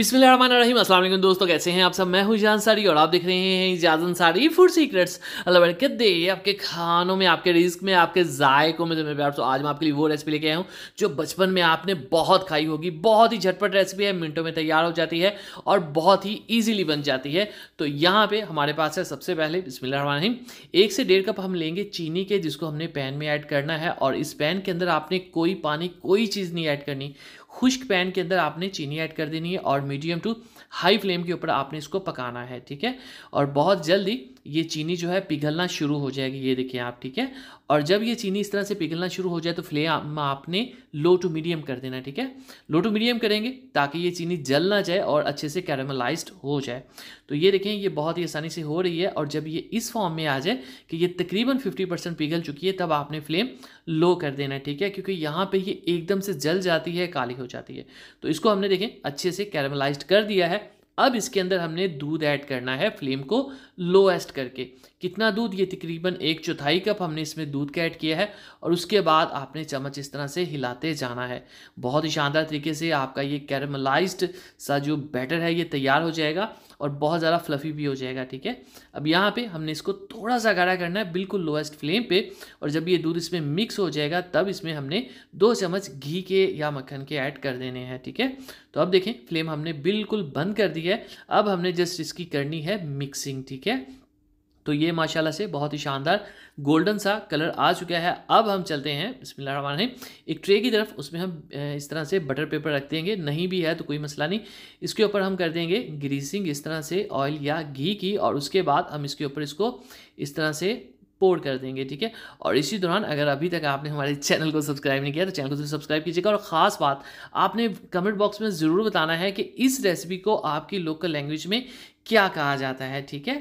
बिस्मिल्लाहिर्रहमानिर्रहीम अस्सलाम वालेकुम दोस्तों कैसे हैं आप सब मैं हूं अंसारी और आप देख रहे हैं इजाज अंसारी फूड सीक्रेट्स अल्लाह बरकत दे आपके खानों में आपके रिस्क में आपके जायकों में तो मेरे प्यार तो आज मैं आपके लिए वो रेसिपी लेके आया हूं जो बचपन में आपने बहुत खाई होगी बहुत ही झटपट रेसिपी है मिनटों में तैयार हो जाती है और बहुत ही ईजिली बन जाती है तो यहाँ पर हमारे पास है सबसे पहले बिस्मिल्लाहिर्रहमानिर्रहीम एक से डेढ़ कप हम लेंगे चीनी के जिसको हमने पैन में ऐड करना है और इस पैन के अंदर आपने कोई पानी कोई चीज़ नहीं ऐड करनी खुश्क पैन के अंदर आपने चीनी ऐड कर देनी है और मीडियम टू हाई फ्लेम के ऊपर आपने इसको पकाना है ठीक है और बहुत जल्दी ये चीनी जो है पिघलना शुरू हो जाएगी ये देखिए आप ठीक है और जब ये चीनी इस तरह से पिघलना शुरू हो जाए तो फ्लेम आपने लो टू मीडियम कर देना ठीक है लो टू मीडियम करेंगे ताकि ये चीनी जल ना जाए और अच्छे से कैरामलाइज हो जाए तो ये देखें ये बहुत ही आसानी से हो रही है और जब ये इस फॉर्म में आ जाए कि ये तकरीबन फिफ्टी परसेंट पिघल चुकी है तब आपने फ्लेम लो कर देना है ठीक है क्योंकि यहाँ पर ये एकदम से जल जाती है काली हो जाती है तो इसको हमने देखें अच्छे से कैरामलाइज कर दिया है अब इसके अंदर हमने दूध ऐड करना है फ्लेम को लोएस्ट करके कितना दूध ये तकरीबन एक चौथाई कप हमने इसमें दूध का ऐड किया है और उसके बाद आपने चम्मच इस तरह से हिलाते जाना है बहुत ही शानदार तरीके से आपका ये कैरमलाइज्ड सा जो बैटर है ये तैयार हो जाएगा और बहुत ज़्यादा फ्लफ़ी भी हो जाएगा ठीक है अब यहाँ पे हमने इसको थोड़ा सा गाढ़ा करना है बिल्कुल लोएस्ट फ्लेम पे और जब ये दूध इसमें मिक्स हो जाएगा तब इसमें हमने दो चम्मच घी के या मक्खन के ऐड कर देने हैं ठीक है तो अब देखें फ्लेम हमने बिल्कुल बंद कर दी है अब हमने जस्ट इसकी करनी है मिक्सिंग ठीक है तो ये माशाल्लाह से बहुत ही शानदार गोल्डन सा कलर आ चुका है अब हम चलते हैं बसमान एक ट्रे की तरफ उसमें हम इस तरह से बटर पेपर रख देंगे नहीं भी है तो कोई मसला नहीं इसके ऊपर हम कर देंगे ग्रीसिंग इस तरह से ऑयल या घी की और उसके बाद हम इसके ऊपर इसको इस तरह से पोर्ट कर देंगे ठीक है और इसी दौरान अगर अभी तक आपने हमारे चैनल को सब्सक्राइब नहीं किया तो चैनल को सब्सक्राइब कीजिएगा और ख़ास बात आपने कमेंट बॉक्स में ज़रूर बताना है कि इस रेसिपी को आपकी लोकल लैंग्वेज में क्या कहा जाता है ठीक है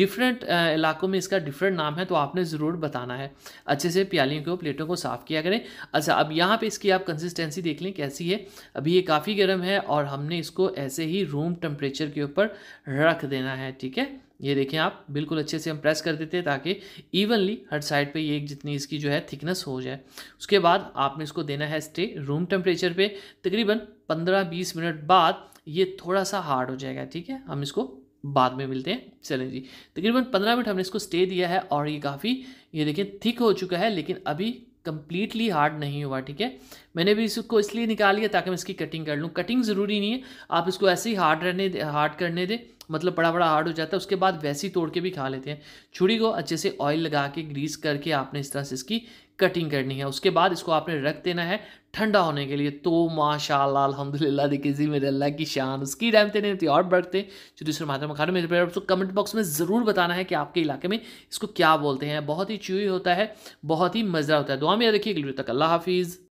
डिफरेंट इलाकों में इसका डिफरेंट नाम है तो आपने ज़रूर बताना है अच्छे से प्यालियों को प्लेटों को साफ़ किया करें अच्छा अब यहाँ पे इसकी आप कंसिस्टेंसी देख लें कैसी है अभी ये काफ़ी गर्म है और हमने इसको ऐसे ही रूम टेम्परेचर के ऊपर रख देना है ठीक है ये देखें आप बिल्कुल अच्छे से हम प्रेस कर देते हैं ताकि इवनली हर साइड पे ये एक जितनी इसकी जो है थिकनेस हो जाए उसके बाद आपने इसको देना है स्टे रूम टेम्परेचर पे तकरीबन 15-20 मिनट बाद ये थोड़ा सा हार्ड हो जाएगा ठीक है हम इसको बाद में मिलते हैं चलें जी तकरीबन 15 मिनट हमने इसको स्टे दिया है और ये काफ़ी ये देखें थिक हो चुका है लेकिन अभी कम्प्लीटली हार्ड नहीं हुआ ठीक है मैंने भी इसको इसलिए निकाल लिया ताकि मैं इसकी कटिंग कर लूँ कटिंग ज़रूरी नहीं है आप इसको ऐसे ही हार्ड रहने हार्ड करने दें मतलब बड़ा बड़ा हार्ड हो जाता है उसके बाद वैसे ही तोड़ के भी खा लेते हैं छुरी को अच्छे से ऑयल लगा के ग्रीस करके आपने इस तरह से इसकी कटिंग करनी है उसके बाद इसको आपने रख देना है ठंडा होने के लिए तो माशाल्लाह अल्हम्दुलिल्लाह देखिए जी मेरे अल्लाह की शान उसकी रैम नहीं होती और बढ़ते जो दूसरे माता में रहे मेरे तो कमेंट बॉक्स में ज़रूर बताना है कि आपके इलाके में इसको क्या बोलते हैं बहुत ही च्यूई होता है बहुत ही मज़ा होता है दुआ में रखिए तक अल्लाह हाफिज़